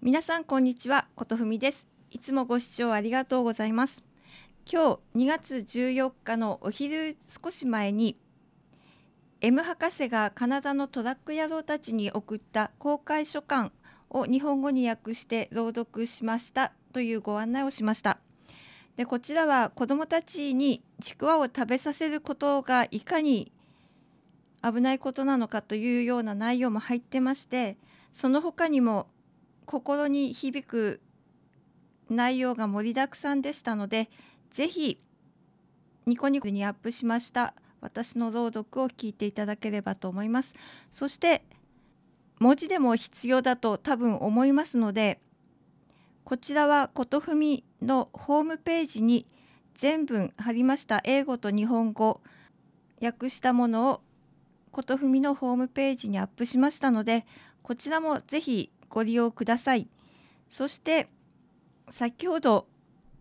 皆さんこんにちはことふみですいつもご視聴ありがとうございます今日2月14日のお昼少し前に M 博士がカナダのトラック野郎たちに送った公開書簡を日本語に訳して朗読しましたというご案内をしましたでこちらは子どもたちにちくわを食べさせることがいかに危ないことなのかというような内容も入ってましてその他にも心に響く内容が盛りだくさんでしたのでぜひニコニコにアップしました私の朗読を聞いていただければと思いますそして文字でも必要だと多分思いますのでこちらはことふみのホームページに全文貼りました英語と日本語訳したものをことふみのホームページにアップしましたのでこちらもぜひご利用ください。そして先ほど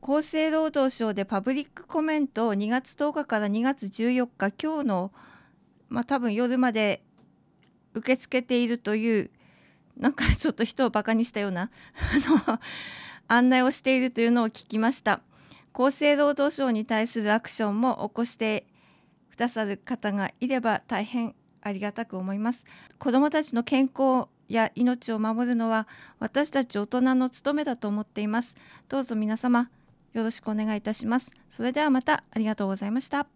厚生労働省でパブリックコメントを2月10日から2月14日今日の、まあ、多分夜まで受け付けているというなんかちょっと人をバカにしたような案内をしているというのを聞きました厚生労働省に対するアクションも起こしてくださる方がいれば大変ありがたく思います子どもたちの健康や命を守るのは私たち大人の務めだと思っていますどうぞ皆様よろしくお願いいたしますそれではまたありがとうございました